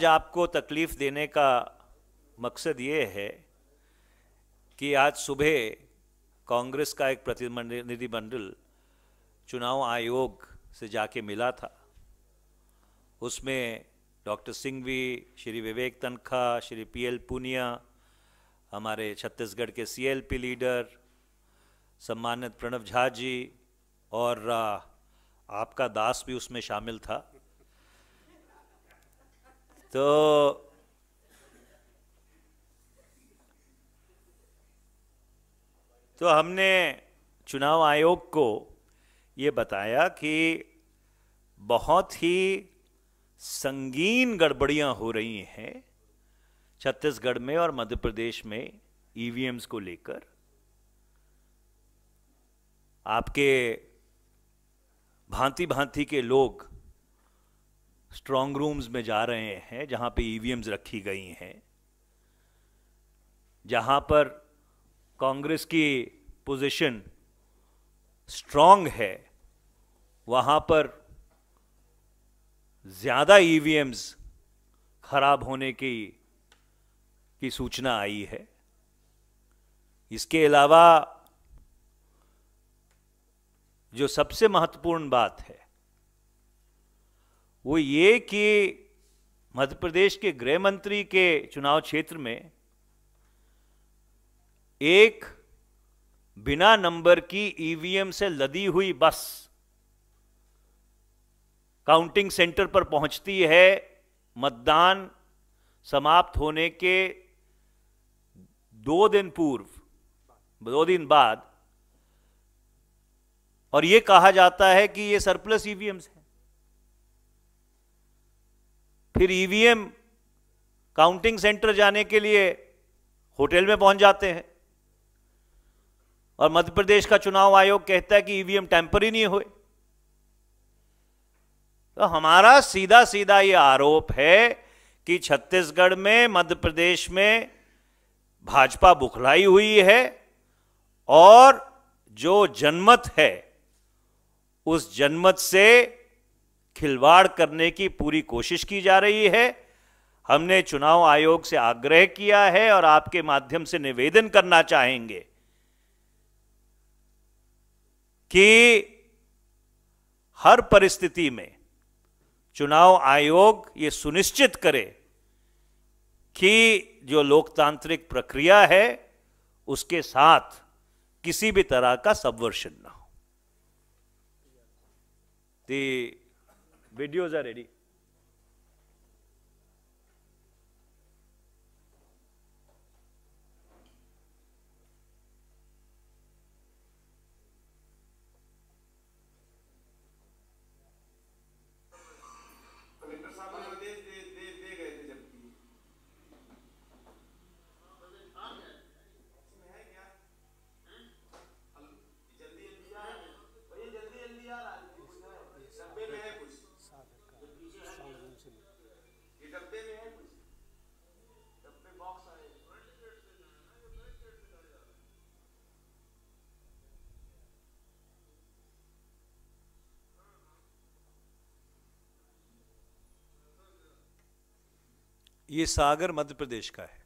आज आपको तकलीफ़ देने का मकसद ये है कि आज सुबह कांग्रेस का एक प्रतिनिधिमंडल चुनाव आयोग से जाके मिला था उसमें डॉक्टर सिंह भी श्री विवेक तनखा श्री पी एल पूनिया हमारे छत्तीसगढ़ के सीएलपी लीडर सम्मानित प्रणव झा जी और आपका दास भी उसमें शामिल था तो तो हमने चुनाव आयोग को ये बताया कि बहुत ही संगीन गड़बड़ियां हो रही हैं छत्तीसगढ़ में और मध्य प्रदेश में ईवीएम्स e को लेकर आपके भांति भांति के लोग स्ट्रांग रूम्स में जा रहे हैं जहां पे ईवीएम्स e रखी गई हैं जहाँ पर कांग्रेस की पोजीशन स्ट्रांग है वहां पर ज़्यादा ईवीएम्स e खराब होने की की सूचना आई है इसके अलावा जो सबसे महत्वपूर्ण बात है वो ये कि मध्य प्रदेश के गृह मंत्री के चुनाव क्षेत्र में एक बिना नंबर की ईवीएम e से लदी हुई बस काउंटिंग सेंटर पर पहुंचती है मतदान समाप्त होने के दो दिन पूर्व दो दिन बाद और यह कहा जाता है कि ये सरप्लस ईवीएम है फिर ईवीएम काउंटिंग सेंटर जाने के लिए होटल में पहुंच जाते हैं और मध्य प्रदेश का चुनाव आयोग कहता है कि ईवीएम e टैंपर नहीं हुए तो हमारा सीधा सीधा यह आरोप है कि छत्तीसगढ़ में मध्य प्रदेश में भाजपा बुखलाई हुई है और जो जनमत है उस जनमत से खिलवाड़ करने की पूरी कोशिश की जा रही है हमने चुनाव आयोग से आग्रह किया है और आपके माध्यम से निवेदन करना चाहेंगे कि हर परिस्थिति में चुनाव आयोग ये सुनिश्चित करे कि जो लोकतांत्रिक प्रक्रिया है उसके साथ किसी भी तरह का सबवर्शन ना हो videos are ready. ये सागर मध्य प्रदेश का है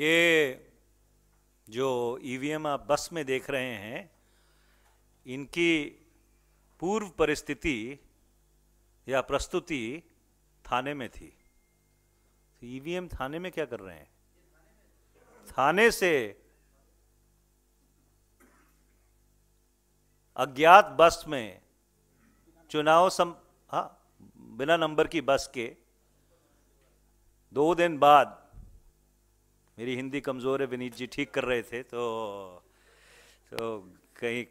ये जो ई e आप बस में देख रहे हैं इनकी पूर्व परिस्थिति या प्रस्तुति थाने में थी तो ईवीएम e थाने में क्या कर रहे हैं थाने से अज्ञात बस में चुनाव सम हा बिना नंबर की बस के दो दिन बाद मेरी हिंदी कमज़ोर है विनीत जी ठीक कर रहे थे तो तो कहीं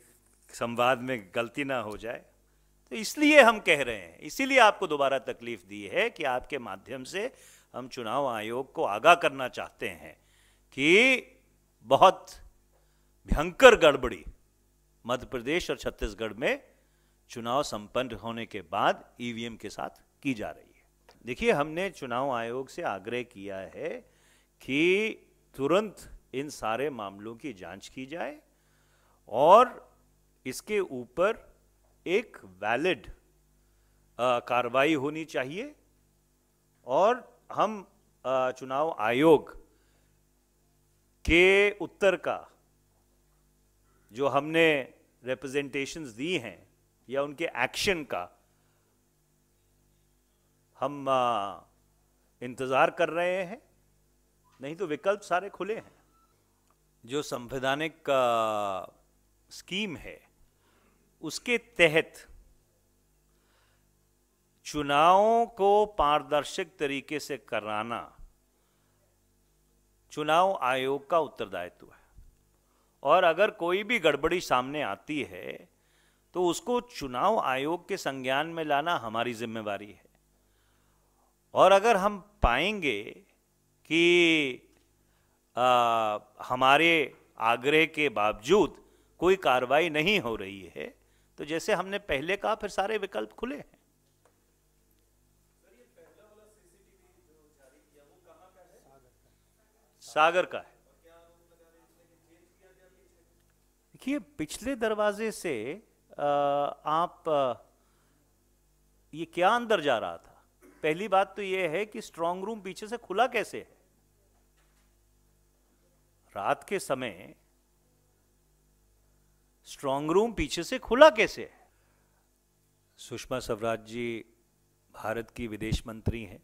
संवाद में गलती ना हो जाए तो इसलिए हम कह रहे हैं इसीलिए आपको दोबारा तकलीफ दी है कि आपके माध्यम से हम चुनाव आयोग को आगाह करना चाहते हैं कि बहुत भयंकर गड़बड़ी मध्य प्रदेश और छत्तीसगढ़ में चुनाव संपन्न होने के बाद ईवीएम के साथ की जा रही है देखिए हमने चुनाव आयोग से आग्रह किया है कि तुरंत इन सारे मामलों की जांच की जाए और इसके ऊपर एक वैलिड कार्रवाई होनी चाहिए और हम आ, चुनाव आयोग के उत्तर का जो हमने रिप्रेजेंटेशंस दी हैं या उनके एक्शन का हम आ, इंतज़ार कर रहे हैं नहीं तो विकल्प सारे खुले हैं जो संवैधानिक स्कीम है उसके तहत चुनावों को पारदर्शक तरीके से कराना चुनाव आयोग का उत्तरदायित्व है और अगर कोई भी गड़बड़ी सामने आती है तो उसको चुनाव आयोग के संज्ञान में लाना हमारी जिम्मेवारी है और अगर हम पाएंगे कि आ, हमारे आग्रह के बावजूद कोई कार्रवाई नहीं हो रही है तो जैसे हमने पहले कहा फिर सारे विकल्प खुले हैं सागर का है देखिए पिछले दरवाजे से आप ये क्या अंदर जा रहा था पहली बात तो ये है कि स्ट्रांग रूम पीछे से खुला कैसे है रात के समय स्ट्रांग रूम पीछे से खुला कैसे है सुषमा स्वराज जी भारत की विदेश मंत्री हैं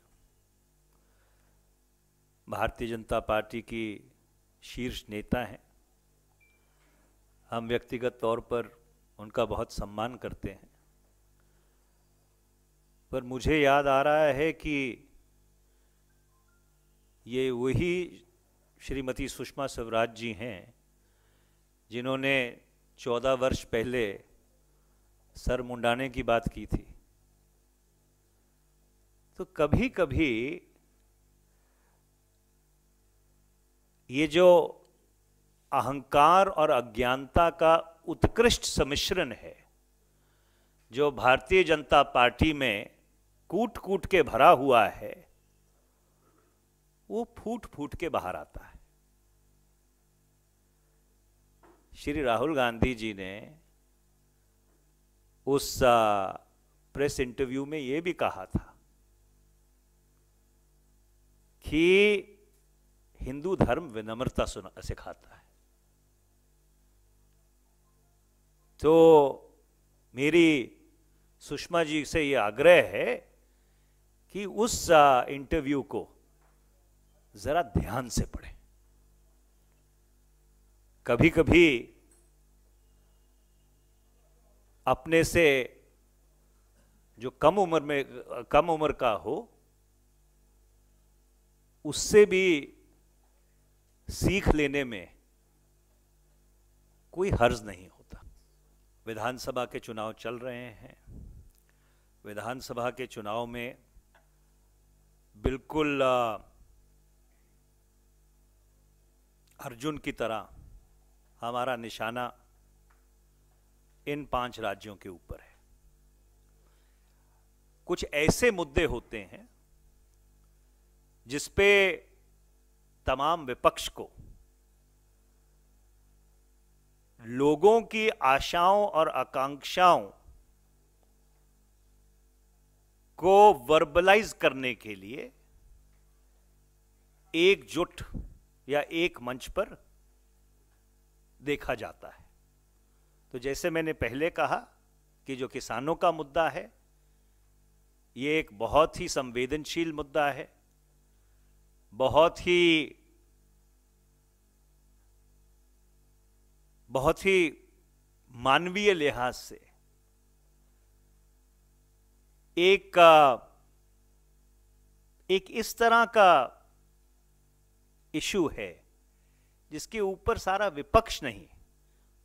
भारतीय जनता पार्टी की शीर्ष नेता हैं हम व्यक्तिगत तौर पर उनका बहुत सम्मान करते हैं पर मुझे याद आ रहा है कि ये वही श्रीमती सुषमा स्वराज जी हैं जिन्होंने चौदह वर्ष पहले सर मुंडाने की बात की थी तो कभी कभी ये जो अहंकार और अज्ञानता का उत्कृष्ट सम्मिश्रण है जो भारतीय जनता पार्टी में कूट कूट के भरा हुआ है वो फूट फूट के बाहर आता है श्री राहुल गांधी जी ने उस प्रेस इंटरव्यू में यह भी कहा था कि हिंदू धर्म विनम्रता सिखाता है तो मेरी सुषमा जी से ये आग्रह है कि उस इंटरव्यू को ज़रा ध्यान से पढ़ें कभी कभी अपने से जो कम उम्र में कम उम्र का हो उससे भी सीख लेने में कोई हर्ज नहीं होता विधानसभा के चुनाव चल रहे हैं विधानसभा के चुनाव में बिल्कुल अर्जुन की तरह हमारा निशाना इन पांच राज्यों के ऊपर है कुछ ऐसे मुद्दे होते हैं जिसपे तमाम विपक्ष को लोगों की आशाओं और आकांक्षाओं को वर्बलाइज करने के लिए एकजुट या एक मंच पर देखा जाता है तो जैसे मैंने पहले कहा कि जो किसानों का मुद्दा है ये एक बहुत ही संवेदनशील मुद्दा है बहुत ही बहुत ही मानवीय लिहाज से एक एक इस तरह का इशू है जिसके ऊपर सारा विपक्ष नहीं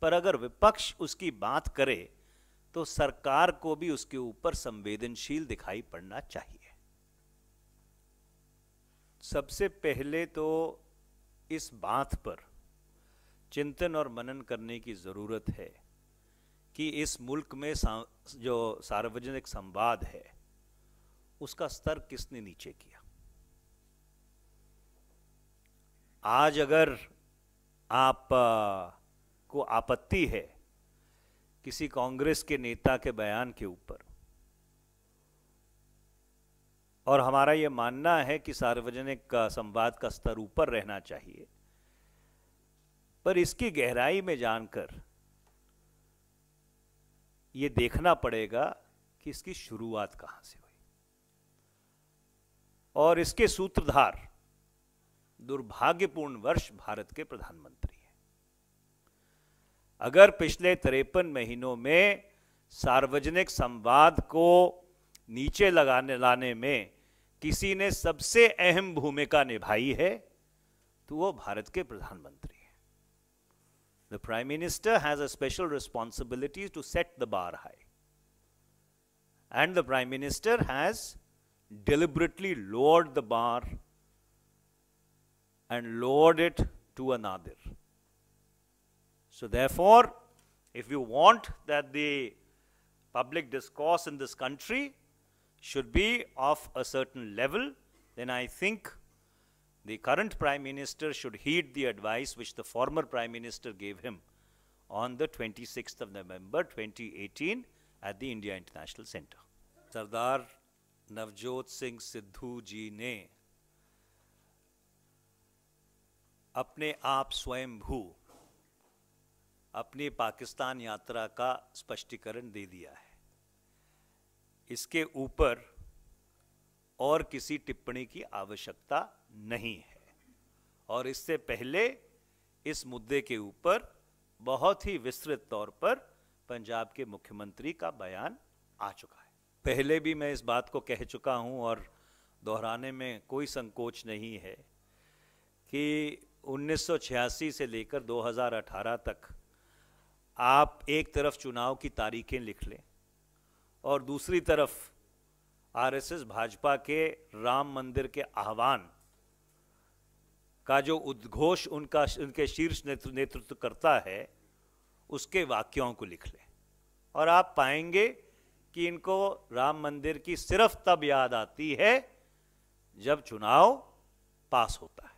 पर अगर विपक्ष उसकी बात करे तो सरकार को भी उसके ऊपर संवेदनशील दिखाई पड़ना चाहिए सबसे पहले तो इस बात पर चिंतन और मनन करने की ज़रूरत है कि इस मुल्क में सा, जो सार्वजनिक संवाद है उसका स्तर किसने नीचे किया आज अगर आप को आपत्ति है किसी कांग्रेस के नेता के बयान के ऊपर और हमारा ये मानना है कि सार्वजनिक संवाद का स्तर ऊपर रहना चाहिए पर इसकी गहराई में जानकर ये देखना पड़ेगा कि इसकी शुरुआत कहाँ से हुई और इसके सूत्रधार दुर्भाग्यपूर्ण वर्ष भारत के प्रधानमंत्री हैं अगर पिछले तिरपन महीनों में सार्वजनिक संवाद को नीचे लगाने लाने में किसी ने सबसे अहम भूमिका निभाई है तो वो भारत के प्रधानमंत्री हैं the prime minister has a special responsibility to set the bar high and the prime minister has deliberately lowered the bar and load it to another. So therefore, if you want that the public discourse in this country should be of a certain level, then I think the current Prime Minister should heed the advice which the former Prime Minister gave him on the 26th of November 2018 at the India International Center. Sardar Navjot Singh Sidhu ji ne अपने आप स्वयं भू अपनी पाकिस्तान यात्रा का स्पष्टीकरण दे दिया है इसके ऊपर और किसी टिप्पणी की आवश्यकता नहीं है और इससे पहले इस मुद्दे के ऊपर बहुत ही विस्तृत तौर पर पंजाब के मुख्यमंत्री का बयान आ चुका है पहले भी मैं इस बात को कह चुका हूं और दोहराने में कोई संकोच नहीं है कि 1986 से लेकर 2018 तक आप एक तरफ चुनाव की तारीखें लिख लें और दूसरी तरफ आरएसएस भाजपा के राम मंदिर के आह्वान का जो उद्घोष उनका उनके शीर्ष नेतृत्व नेतृत्व करता है उसके वाक्यों को लिख लें और आप पाएंगे कि इनको राम मंदिर की सिर्फ तब याद आती है जब चुनाव पास होता है